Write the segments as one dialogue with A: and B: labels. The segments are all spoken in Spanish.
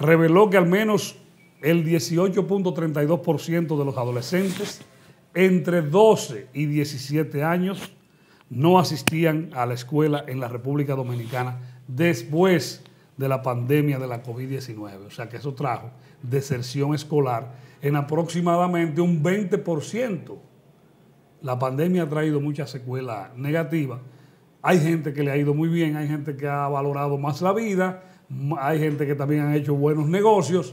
A: reveló que al menos el 18.32% de los adolescentes entre 12 y 17 años no asistían a la escuela en la República Dominicana después de la pandemia de la COVID-19. O sea que eso trajo deserción escolar en aproximadamente un 20%. La pandemia ha traído muchas secuelas negativas. Hay gente que le ha ido muy bien, hay gente que ha valorado más la vida, hay gente que también ha hecho buenos negocios,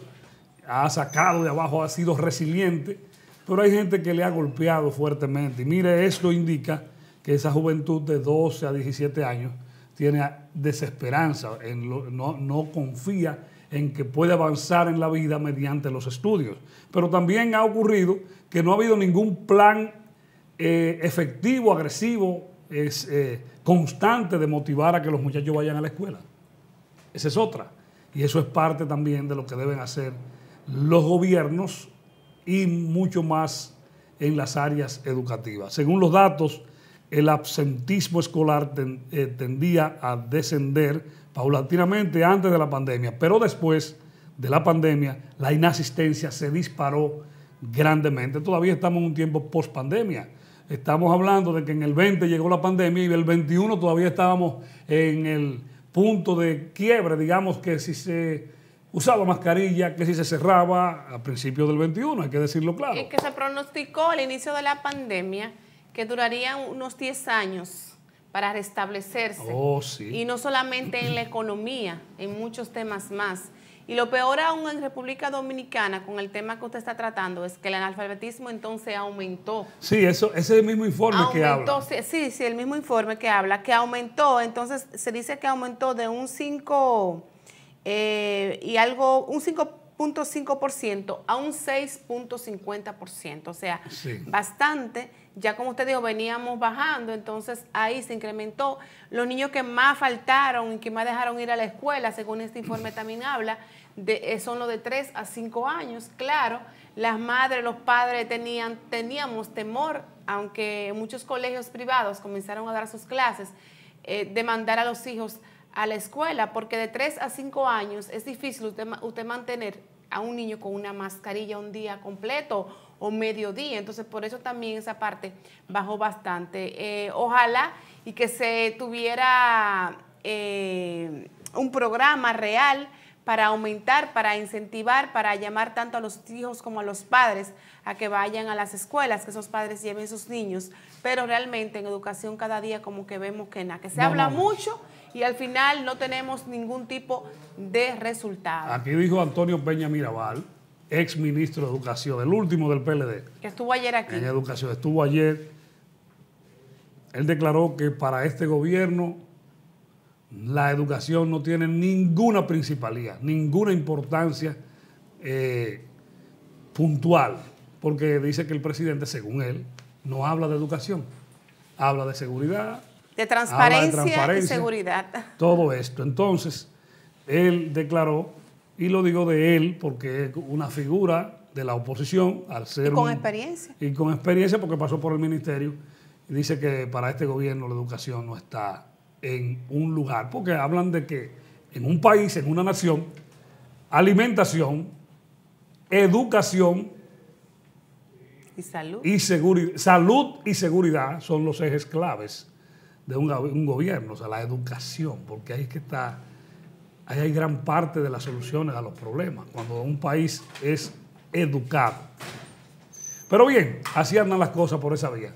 A: ha sacado de abajo, ha sido resiliente, pero hay gente que le ha golpeado fuertemente. Y mire, esto indica que esa juventud de 12 a 17 años tiene desesperanza, no, confía en que puede avanzar en la vida mediante los estudios. Pero también ha ocurrido que no ha habido ningún plan eh, efectivo, agresivo, eh, constante de motivar a que los muchachos vayan a la escuela. Esa es otra. Y eso es parte también de lo que deben hacer los gobiernos y mucho más en las áreas educativas. Según los datos, el absentismo escolar eh, tendía a descender paulatinamente antes de la pandemia, pero después de la pandemia la inasistencia se disparó grandemente. Todavía estamos en un tiempo post pandemia. Estamos hablando de que en el 20 llegó la pandemia y el 21 todavía estábamos en el punto de quiebre, digamos, que si se usaba mascarilla, que si se cerraba a principio del 21, hay que decirlo claro.
B: Y que se pronosticó al inicio de la pandemia que duraría unos 10 años para restablecerse. Oh, y no solamente en la economía, en muchos temas más. Y lo peor aún en República Dominicana con el tema que usted está tratando es que el analfabetismo entonces aumentó.
A: Sí, eso, ese es el mismo informe que habla.
B: Sí, sí, el mismo informe que habla, que aumentó, entonces se dice que aumentó de un 5 eh, y algo, un 5 a un 6.50%, o sea, bastante. Ya como usted dijo, veníamos bajando, entonces ahí se incrementó. Los niños que más faltaron y que más dejaron ir a la escuela, según este informe también habla, de, eh, son los de 3 a 5 años. Claro, las madres, los padres tenían, teníamos temor, aunque muchos colegios privados comenzaron a dar sus clases, eh, de mandar a los hijos a la escuela, porque de 3 a 5 años es difícil usted, usted mantener a un niño con una mascarilla un día completo o mediodía. Entonces, por eso también esa parte bajó bastante. Eh, ojalá y que se tuviera eh, un programa real para aumentar, para incentivar, para llamar tanto a los hijos como a los padres a que vayan a las escuelas, que esos padres lleven a sus niños. Pero realmente en educación cada día como que vemos que nada, que se habla mucho, y al final no tenemos ningún tipo de resultado.
A: Aquí dijo Antonio Peña Mirabal, ex ministro de Educación, el último del PLD.
B: Que estuvo ayer aquí. En
A: Educación, estuvo ayer. Él declaró que para este gobierno la educación no tiene ninguna principalía, ninguna importancia eh, puntual, porque dice que el presidente, según él, no habla de educación, habla de seguridad,
B: de transparencia, y seguridad.
A: Todo esto. Entonces, él declaró, y lo digo de él porque es una figura de la oposición al ser... Y con
B: experiencia.
A: Y con experiencia porque pasó por el ministerio. Y dice que para este gobierno la educación no está en un lugar, porque hablan de que en un país, en una nación, alimentación, educación y salud y, salud y seguridad son los ejes claves de un, gobierno, o sea, la educación, porque ahí es que está, ahí hay gran parte de las soluciones a los problemas, cuando un país es educado. Pero bien, así andan las cosas por esa vía.